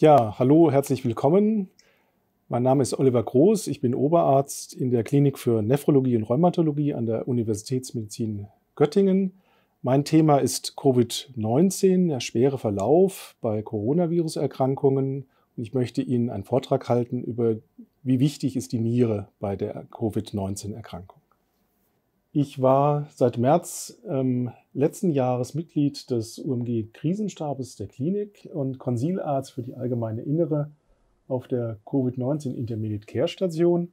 Ja, hallo, herzlich willkommen. Mein Name ist Oliver Groß, ich bin Oberarzt in der Klinik für Nephrologie und Rheumatologie an der Universitätsmedizin Göttingen. Mein Thema ist Covid-19, der schwere Verlauf bei Coronavirus-Erkrankungen. Und ich möchte Ihnen einen Vortrag halten über, wie wichtig ist die Niere bei der Covid-19-Erkrankung. Ich war seit März ähm, letzten Jahres Mitglied des UMG Krisenstabes der Klinik und Konsilarzt für die allgemeine Innere auf der Covid-19 Intermediate Care Station,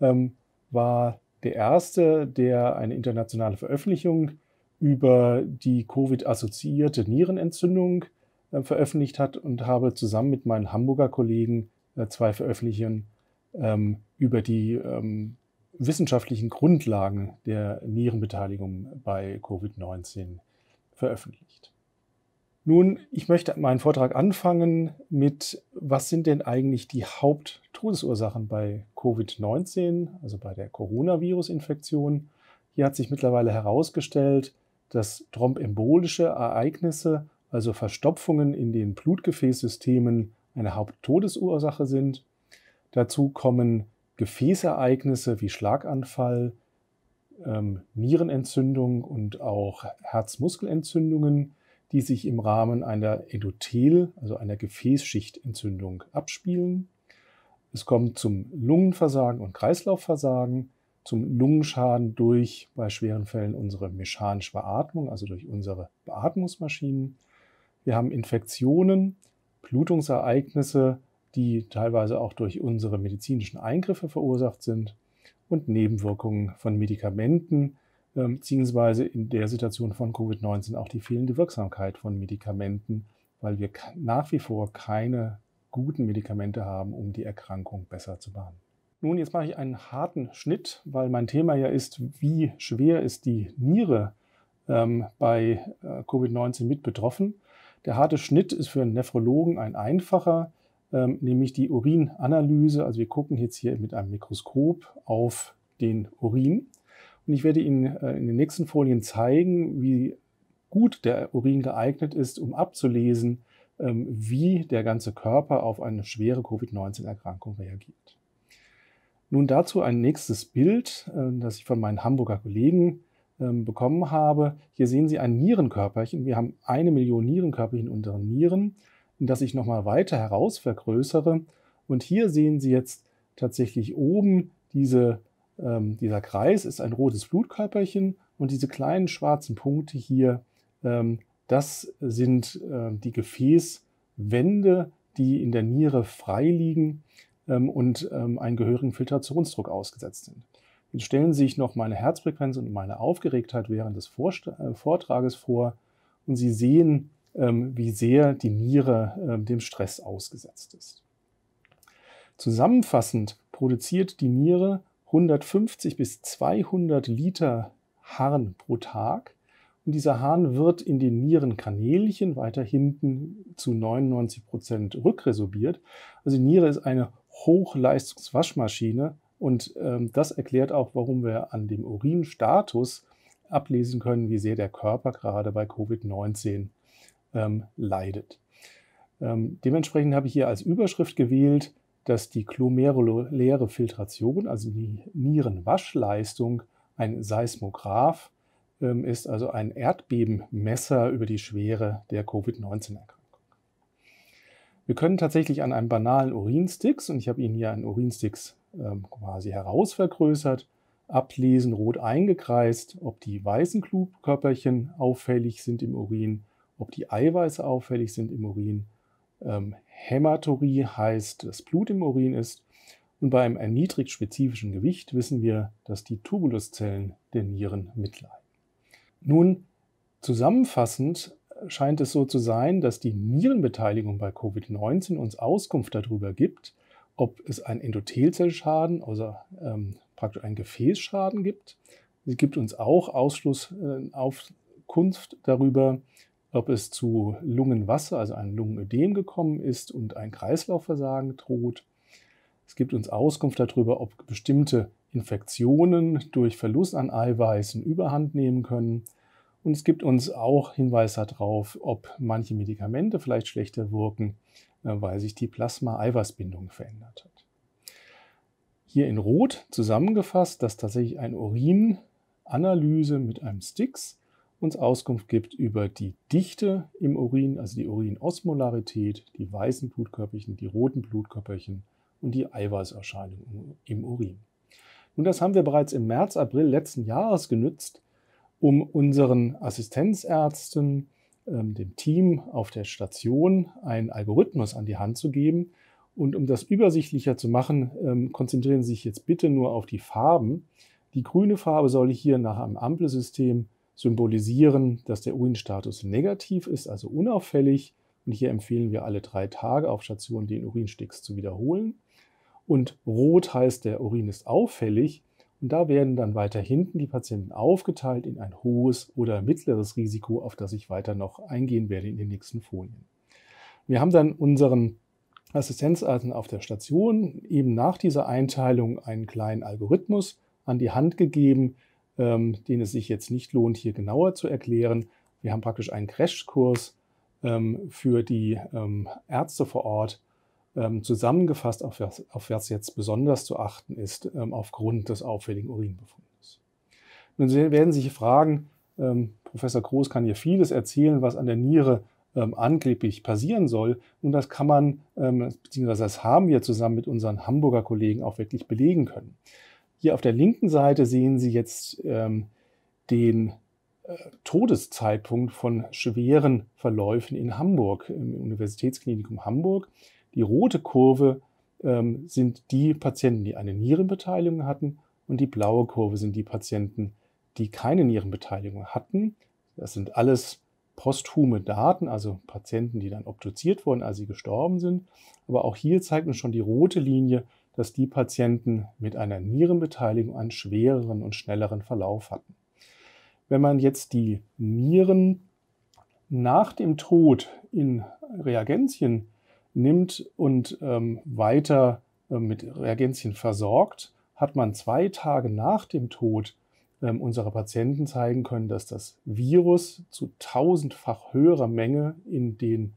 ähm, war der erste, der eine internationale Veröffentlichung über die Covid-assoziierte Nierenentzündung äh, veröffentlicht hat und habe zusammen mit meinen Hamburger Kollegen äh, zwei Veröffentlichungen ähm, über die ähm, wissenschaftlichen Grundlagen der Nierenbeteiligung bei Covid-19 veröffentlicht. Nun, ich möchte meinen Vortrag anfangen mit, was sind denn eigentlich die Haupttodesursachen bei Covid-19, also bei der Coronavirus-Infektion? Hier hat sich mittlerweile herausgestellt, dass thrombembolische Ereignisse, also Verstopfungen in den Blutgefäßsystemen, eine Haupttodesursache sind. Dazu kommen Gefäßereignisse wie Schlaganfall, ähm, Nierenentzündung und auch Herzmuskelentzündungen, die sich im Rahmen einer Endothel, also einer Gefäßschichtentzündung, abspielen. Es kommt zum Lungenversagen und Kreislaufversagen, zum Lungenschaden durch bei schweren Fällen unsere mechanische Beatmung, also durch unsere Beatmungsmaschinen. Wir haben Infektionen, Blutungsereignisse, die teilweise auch durch unsere medizinischen Eingriffe verursacht sind und Nebenwirkungen von Medikamenten, ähm, beziehungsweise in der Situation von Covid-19 auch die fehlende Wirksamkeit von Medikamenten, weil wir nach wie vor keine guten Medikamente haben, um die Erkrankung besser zu behandeln. Nun, jetzt mache ich einen harten Schnitt, weil mein Thema ja ist, wie schwer ist die Niere ähm, bei äh, Covid-19 mit betroffen. Der harte Schnitt ist für einen Nephrologen ein einfacher, ähm, nämlich die Urinanalyse. Also wir gucken jetzt hier mit einem Mikroskop auf den Urin. Und ich werde Ihnen äh, in den nächsten Folien zeigen, wie gut der Urin geeignet ist, um abzulesen, ähm, wie der ganze Körper auf eine schwere Covid-19-Erkrankung reagiert. Nun dazu ein nächstes Bild, äh, das ich von meinen Hamburger Kollegen ähm, bekommen habe. Hier sehen Sie ein Nierenkörperchen. Wir haben eine Million Nierenkörperchen in unseren Nieren dass ich nochmal weiter heraus vergrößere. Und hier sehen Sie jetzt tatsächlich oben diese, ähm, dieser Kreis ist ein rotes Blutkörperchen und diese kleinen schwarzen Punkte hier, ähm, das sind äh, die Gefäßwände, die in der Niere frei liegen ähm, und ähm, einen gehörigen Filtrationsdruck ausgesetzt sind. Jetzt stellen Sie sich noch meine Herzfrequenz und meine Aufgeregtheit während des Vorst äh, Vortrages vor und Sie sehen, ähm, wie sehr die Niere ähm, dem Stress ausgesetzt ist. Zusammenfassend produziert die Niere 150 bis 200 Liter Harn pro Tag. Und dieser Harn wird in den Nierenkanälchen weiter hinten zu 99 Prozent rückresorbiert. Also die Niere ist eine Hochleistungswaschmaschine und ähm, das erklärt auch, warum wir an dem Urinstatus ablesen können, wie sehr der Körper gerade bei Covid-19 ähm, leidet. Ähm, dementsprechend habe ich hier als Überschrift gewählt, dass die glomeruläre Filtration, also die Nierenwaschleistung, ein Seismograph ähm, ist, also ein Erdbebenmesser über die Schwere der Covid-19-Erkrankung. Wir können tatsächlich an einem banalen Urinstix, und ich habe Ihnen hier einen Urinstix ähm, quasi herausvergrößert, ablesen, rot eingekreist, ob die weißen Klubkörperchen auffällig sind im Urin ob die Eiweiße auffällig sind im Urin. Ähm, Hämaturie heißt, dass Blut im Urin ist. Und bei einem erniedrigt spezifischen Gewicht wissen wir, dass die Tubuluszellen der Nieren mitleiden. Nun, zusammenfassend scheint es so zu sein, dass die Nierenbeteiligung bei Covid-19 uns Auskunft darüber gibt, ob es einen Endothelzellschaden, also ähm, praktisch einen Gefäßschaden gibt. Sie gibt uns auch Ausschluss, äh, Aufkunft darüber, ob es zu Lungenwasser, also einem Lungenödem gekommen ist und ein Kreislaufversagen droht. Es gibt uns Auskunft darüber, ob bestimmte Infektionen durch Verlust an Eiweißen überhand nehmen können. Und es gibt uns auch Hinweise darauf, ob manche Medikamente vielleicht schlechter wirken, äh, weil sich die Plasma-Eiweißbindung verändert hat. Hier in Rot zusammengefasst, dass tatsächlich eine Urinanalyse mit einem Sticks uns Auskunft gibt über die Dichte im Urin, also die Urinosmolarität, die weißen Blutkörperchen, die roten Blutkörperchen und die Eiweißerscheinung im Urin. Nun, das haben wir bereits im März, April letzten Jahres genützt, um unseren Assistenzärzten, ähm, dem Team auf der Station, einen Algorithmus an die Hand zu geben. Und um das übersichtlicher zu machen, ähm, konzentrieren Sie sich jetzt bitte nur auf die Farben. Die grüne Farbe soll hier nach einem Ampelsystem symbolisieren, dass der Urinstatus negativ ist, also unauffällig. Und hier empfehlen wir alle drei Tage auf Station den Urinsticks zu wiederholen. Und rot heißt, der Urin ist auffällig. Und da werden dann weiter hinten die Patienten aufgeteilt in ein hohes oder mittleres Risiko, auf das ich weiter noch eingehen werde in den nächsten Folien. Wir haben dann unseren Assistenzarten auf der Station eben nach dieser Einteilung einen kleinen Algorithmus an die Hand gegeben, ähm, den es sich jetzt nicht lohnt, hier genauer zu erklären. Wir haben praktisch einen Crashkurs ähm, für die ähm, Ärzte vor Ort ähm, zusammengefasst, auf was, auf was, jetzt besonders zu achten ist ähm, aufgrund des auffälligen Urinbefundes. Nun werden Sie sich fragen, ähm, Professor Groß kann hier vieles erzählen, was an der Niere ähm, angeblich passieren soll. Und das kann man, ähm, beziehungsweise das haben wir zusammen mit unseren Hamburger Kollegen auch wirklich belegen können. Hier auf der linken Seite sehen Sie jetzt ähm, den äh, Todeszeitpunkt von schweren Verläufen in Hamburg, im Universitätsklinikum Hamburg. Die rote Kurve ähm, sind die Patienten, die eine Nierenbeteiligung hatten und die blaue Kurve sind die Patienten, die keine Nierenbeteiligung hatten. Das sind alles posthume Daten, also Patienten, die dann obduziert wurden, als sie gestorben sind. Aber auch hier zeigt uns schon die rote Linie, dass die Patienten mit einer Nierenbeteiligung einen schwereren und schnelleren Verlauf hatten. Wenn man jetzt die Nieren nach dem Tod in Reagenzien nimmt und ähm, weiter äh, mit Reagenzien versorgt, hat man zwei Tage nach dem Tod ähm, unserer Patienten zeigen können, dass das Virus zu tausendfach höherer Menge in den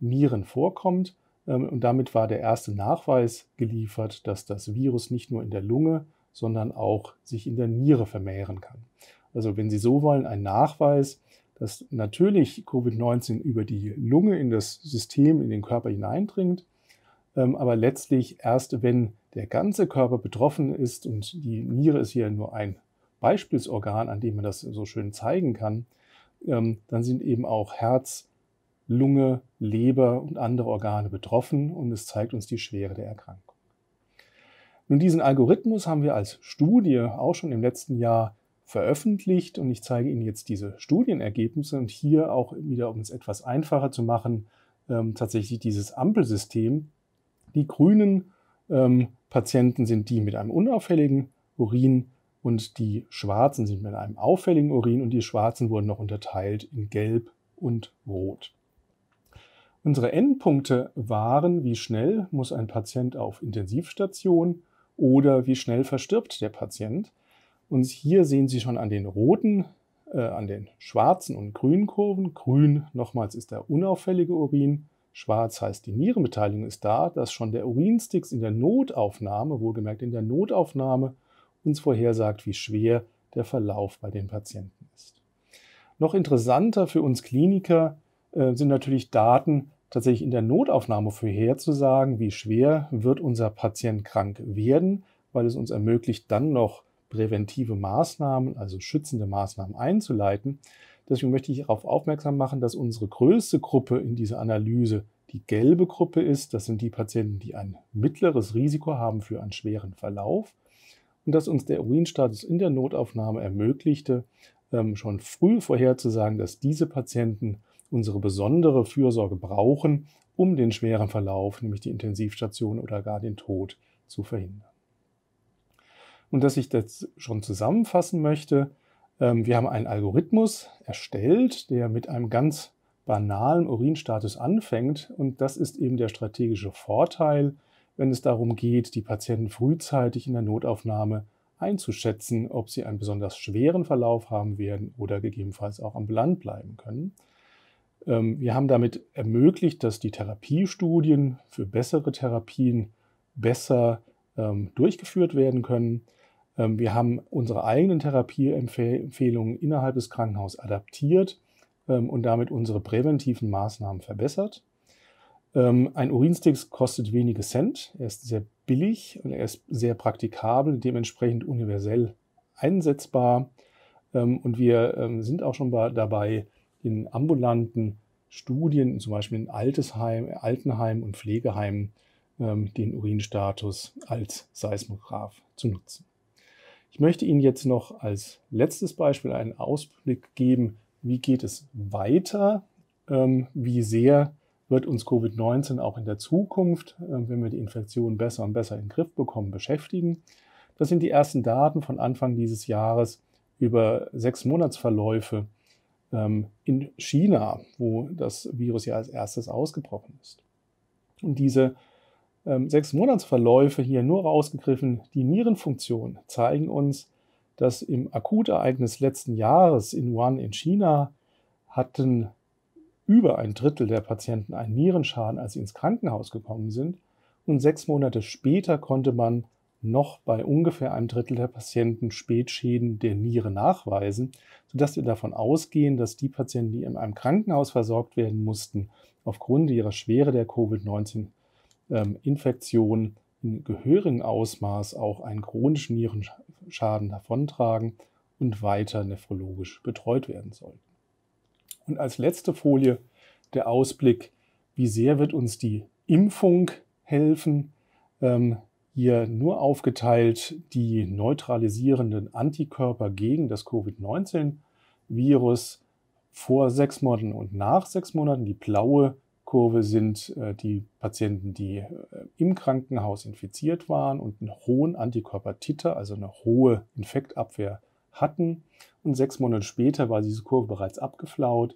Nieren vorkommt ähm, und damit war der erste Nachweis geliefert, dass das Virus nicht nur in der Lunge, sondern auch sich in der Niere vermehren kann. Also wenn Sie so wollen, ein Nachweis, dass natürlich Covid-19 über die Lunge in das System, in den Körper hineindringt, ähm, aber letztlich erst, wenn der ganze Körper betroffen ist und die Niere ist hier nur ein Beispielsorgan, an dem man das so schön zeigen kann, ähm, dann sind eben auch Herz, Lunge, Leber und andere Organe betroffen und es zeigt uns die Schwere der Erkrankung. Nun, diesen Algorithmus haben wir als Studie auch schon im letzten Jahr veröffentlicht und ich zeige Ihnen jetzt diese Studienergebnisse und hier auch wieder, um es etwas einfacher zu machen, ähm, tatsächlich dieses Ampelsystem. Die grünen ähm, Patienten sind die mit einem unauffälligen Urin und die schwarzen sind mit einem auffälligen Urin und die schwarzen wurden noch unterteilt in gelb und rot. Unsere Endpunkte waren, wie schnell muss ein Patient auf Intensivstation oder wie schnell verstirbt der Patient. Und hier sehen Sie schon an den roten, äh, an den schwarzen und grünen Kurven. Grün nochmals ist der unauffällige Urin. Schwarz heißt, die Nierenbeteiligung ist da, dass schon der Urinstix in der Notaufnahme, wohlgemerkt in der Notaufnahme, uns vorhersagt, wie schwer der Verlauf bei den Patienten ist. Noch interessanter für uns Kliniker äh, sind natürlich Daten tatsächlich in der Notaufnahme vorherzusagen, wie schwer wird unser Patient krank werden, weil es uns ermöglicht, dann noch präventive Maßnahmen, also schützende Maßnahmen einzuleiten. Deswegen möchte ich darauf aufmerksam machen, dass unsere größte Gruppe in dieser Analyse die gelbe Gruppe ist. Das sind die Patienten, die ein mittleres Risiko haben für einen schweren Verlauf. Und dass uns der Urinstatus in der Notaufnahme ermöglichte, ähm, schon früh vorherzusagen, dass diese Patienten unsere besondere Fürsorge brauchen, um den schweren Verlauf, nämlich die Intensivstation oder gar den Tod, zu verhindern. Und dass ich das schon zusammenfassen möchte, ähm, wir haben einen Algorithmus erstellt, der mit einem ganz banalen Urinstatus anfängt. Und das ist eben der strategische Vorteil, wenn es darum geht, die Patienten frühzeitig in der Notaufnahme einzuschätzen, ob sie einen besonders schweren Verlauf haben werden oder gegebenenfalls auch ambulant bleiben können. Ähm, wir haben damit ermöglicht, dass die Therapiestudien für bessere Therapien besser ähm, durchgeführt werden können. Ähm, wir haben unsere eigenen Therapieempfehlungen innerhalb des Krankenhauses adaptiert und damit unsere präventiven Maßnahmen verbessert. Ein Urinstix kostet wenige Cent. Er ist sehr billig und er ist sehr praktikabel, dementsprechend universell einsetzbar. Und wir sind auch schon dabei, in ambulanten Studien, zum Beispiel in Altesheim, Altenheim und Pflegeheimen, ähm, den Urinstatus als Seismograph zu nutzen. Ich möchte Ihnen jetzt noch als letztes Beispiel einen Ausblick geben, wie geht es weiter, ähm, wie sehr wird uns Covid-19 auch in der Zukunft, ähm, wenn wir die Infektion besser und besser in den Griff bekommen, beschäftigen. Das sind die ersten Daten von Anfang dieses Jahres über sechs Monatsverläufe ähm, in China, wo das Virus ja als erstes ausgebrochen ist. Und diese ähm, sechs Monatsverläufe hier nur rausgegriffen, die Nierenfunktion zeigen uns, dass im Akutereignis letzten Jahres in Wuhan in China hatten über ein Drittel der Patienten einen Nierenschaden, als sie ins Krankenhaus gekommen sind. Und sechs Monate später konnte man noch bei ungefähr einem Drittel der Patienten Spätschäden der Niere nachweisen, sodass wir davon ausgehen, dass die Patienten, die in einem Krankenhaus versorgt werden mussten, aufgrund ihrer Schwere der Covid-19-Infektion ähm, in gehörigem Ausmaß auch einen chronischen Nierenschaden davontragen und weiter nephrologisch betreut werden sollten. Und als letzte Folie der Ausblick, wie sehr wird uns die Impfung helfen, ähm, hier nur aufgeteilt die neutralisierenden Antikörper gegen das Covid-19-Virus vor sechs Monaten und nach sechs Monaten. Die blaue Kurve sind äh, die Patienten, die äh, im Krankenhaus infiziert waren und einen hohen Antikörpertiter, also eine hohe Infektabwehr hatten. Und sechs Monate später war diese Kurve bereits abgeflaut,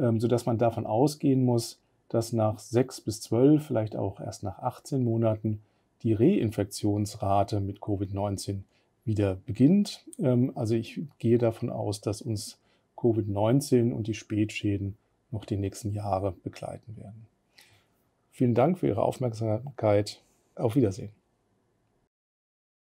ähm, sodass man davon ausgehen muss, dass nach sechs bis zwölf, vielleicht auch erst nach 18 Monaten, die Reinfektionsrate mit Covid-19 wieder beginnt. Ähm, also ich gehe davon aus, dass uns Covid-19 und die Spätschäden noch die nächsten Jahre begleiten werden. Vielen Dank für Ihre Aufmerksamkeit. Auf Wiedersehen.